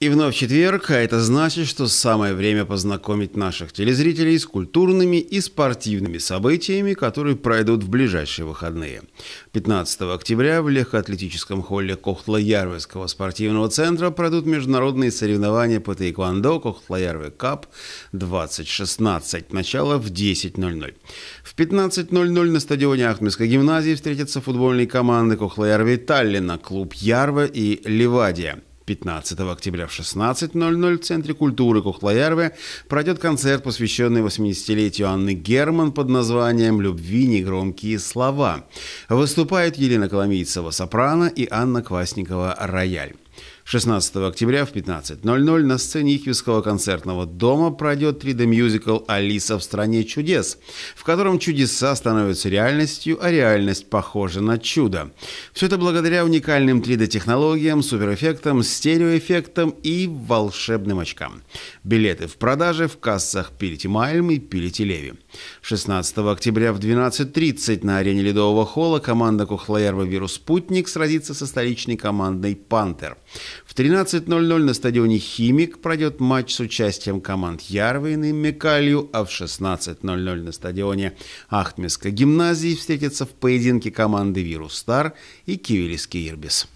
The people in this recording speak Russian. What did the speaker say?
И вновь четверг, а это значит, что самое время познакомить наших телезрителей с культурными и спортивными событиями, которые пройдут в ближайшие выходные. 15 октября в легкоатлетическом холле Кохтла-Ярвельского спортивного центра пройдут международные соревнования по тейквондо Кохтла-Ярвель Кап 2016. Начало в 10.00. В 15.00 на стадионе Ахтмельской гимназии встретятся футбольные команды Кохла-Ярве Таллина, клуб Ярва и Левадия. 15 октября в 16.00 в Центре культуры Кухлоярве пройдет концерт, посвященный 80-летию Анны Герман под названием «Любви негромкие слова». Выступают Елена Коломийцева-сопрано и Анна Квасникова-рояль. 16 октября в 15.00 на сцене Ихвистского концертного дома пройдет 3D-мюзикл «Алиса в стране чудес», в котором чудеса становятся реальностью, а реальность похожа на чудо. Все это благодаря уникальным 3D-технологиям, суперэффектам, стереоэффектам и волшебным очкам. Билеты в продаже в кассах «Пилите Майльм» и «Пилите Леви». 16 октября в 12.30 на арене Ледового холла команда Кухлоярва «Вирус Путник» сразится со столичной командой «Пантер». В 13.00 на стадионе «Химик» пройдет матч с участием команд Ярвин и Микалью, а в 16.00 на стадионе Ахтмельской гимназии встретятся в поединке команды «Вирус Стар» и «Кивилиский Ирбис».